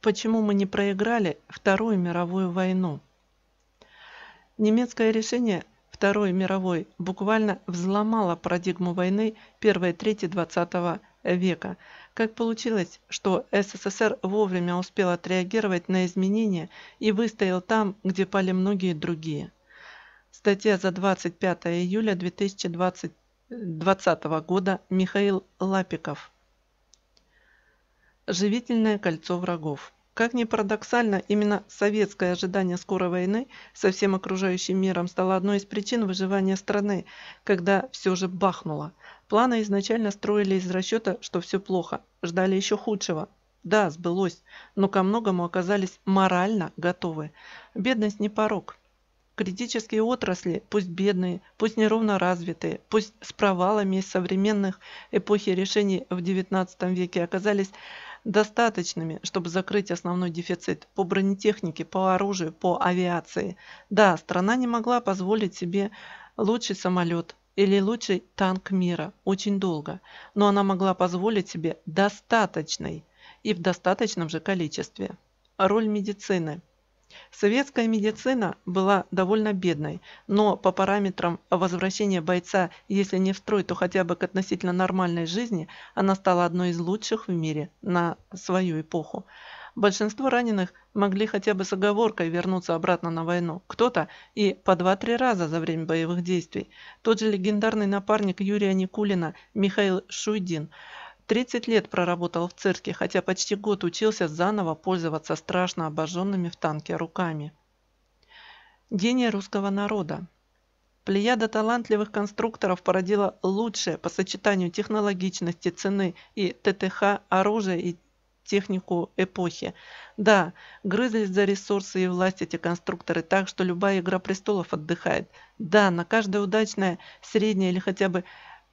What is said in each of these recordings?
почему мы не проиграли Вторую мировую войну. Немецкое решение Второй мировой буквально взломало парадигму войны первой трети XX века. Как получилось, что СССР вовремя успел отреагировать на изменения и выстоял там, где пали многие другие. Статья за 25 июля 2020 года Михаил Лапиков живительное кольцо врагов. Как ни парадоксально, именно советское ожидание скорой войны со всем окружающим миром стало одной из причин выживания страны, когда все же бахнуло. Планы изначально строили из расчета, что все плохо, ждали еще худшего. Да, сбылось, но ко многому оказались морально готовы. Бедность не порог. Критические отрасли, пусть бедные, пусть неровно развитые, пусть с провалами современных эпохи решений в XIX веке оказались достаточными, чтобы закрыть основной дефицит по бронетехнике, по оружию, по авиации. Да, страна не могла позволить себе лучший самолет или лучший танк мира очень долго, но она могла позволить себе достаточный и в достаточном же количестве. Роль медицины – Советская медицина была довольно бедной, но по параметрам возвращения бойца, если не в строй, то хотя бы к относительно нормальной жизни, она стала одной из лучших в мире на свою эпоху. Большинство раненых могли хотя бы с оговоркой вернуться обратно на войну. Кто-то и по 2-3 раза за время боевых действий. Тот же легендарный напарник Юрия Никулина Михаил Шуйдин – 30 лет проработал в цирке, хотя почти год учился заново пользоваться страшно обожженными в танке руками. Гений русского народа. Плеяда талантливых конструкторов породила лучшее по сочетанию технологичности, цены и ТТХ оружия и технику эпохи. Да, грызлись за ресурсы и власть эти конструкторы так, что любая «Игра престолов» отдыхает. Да, на каждое удачное, среднее или хотя бы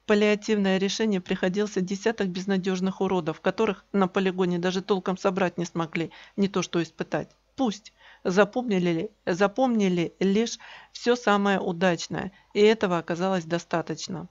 паллиативное решение приходился десяток безнадежных уродов, которых на полигоне даже толком собрать не смогли, не то что испытать. Пусть запомнили, запомнили лишь все самое удачное, и этого оказалось достаточно.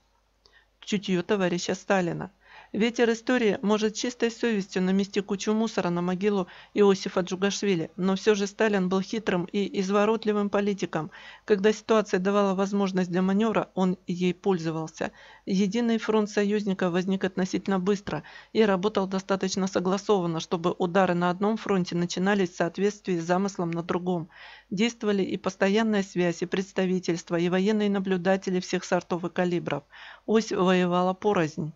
Чутье товарища Сталина. Ветер истории может чистой совестью намести кучу мусора на могилу Иосифа Джугашвили, но все же Сталин был хитрым и изворотливым политиком. Когда ситуация давала возможность для маневра, он ей пользовался. Единый фронт союзников возник относительно быстро и работал достаточно согласованно, чтобы удары на одном фронте начинались в соответствии с замыслом на другом. Действовали и постоянная связь, и представительство, и военные наблюдатели всех сортов и калибров. Ось воевала порознь.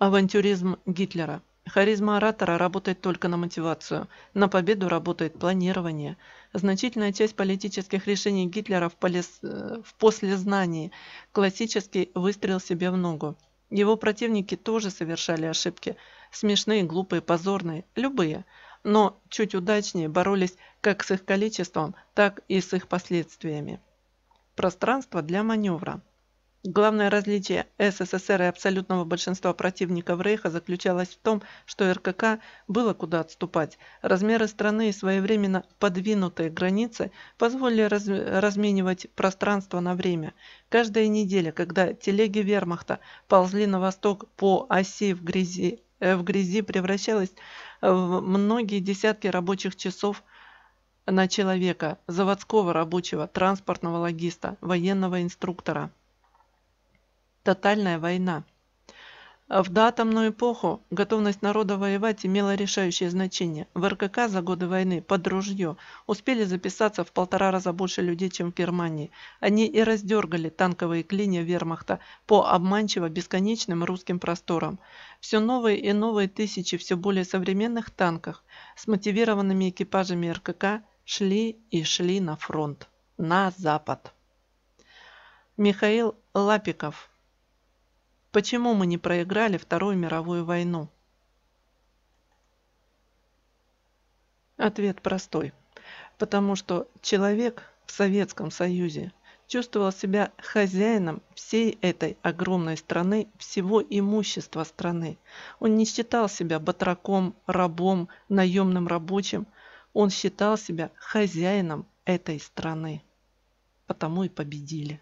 Авантюризм Гитлера. Харизма оратора работает только на мотивацию. На победу работает планирование. Значительная часть политических решений Гитлера в, полис... Э, в послезнании – классический выстрел себе в ногу. Его противники тоже совершали ошибки. Смешные, глупые, позорные. Любые. Но чуть удачнее боролись как с их количеством, так и с их последствиями. Пространство для маневра. Главное различие СССР и абсолютного большинства противников Рейха заключалось в том, что РКК было куда отступать. Размеры страны и своевременно подвинутые границы позволили раз разменивать пространство на время. Каждая неделя, когда телеги вермахта ползли на восток по оси в грязи, э, в грязи превращалась в многие десятки рабочих часов на человека, заводского рабочего, транспортного логиста, военного инструктора тотальная война. В доатомную эпоху готовность народа воевать имела решающее значение. В РКК за годы войны под ружье успели записаться в полтора раза больше людей, чем в Германии. Они и раздергали танковые клинья вермахта по обманчиво бесконечным русским просторам. Все новые и новые тысячи все более современных танках с мотивированными экипажами РКК шли и шли на фронт, на запад. Михаил Лапиков почему мы не проиграли Вторую мировую войну? Ответ простой. Потому что человек в Советском Союзе чувствовал себя хозяином всей этой огромной страны, всего имущества страны. Он не считал себя батраком, рабом, наемным рабочим. Он считал себя хозяином этой страны. Потому и победили.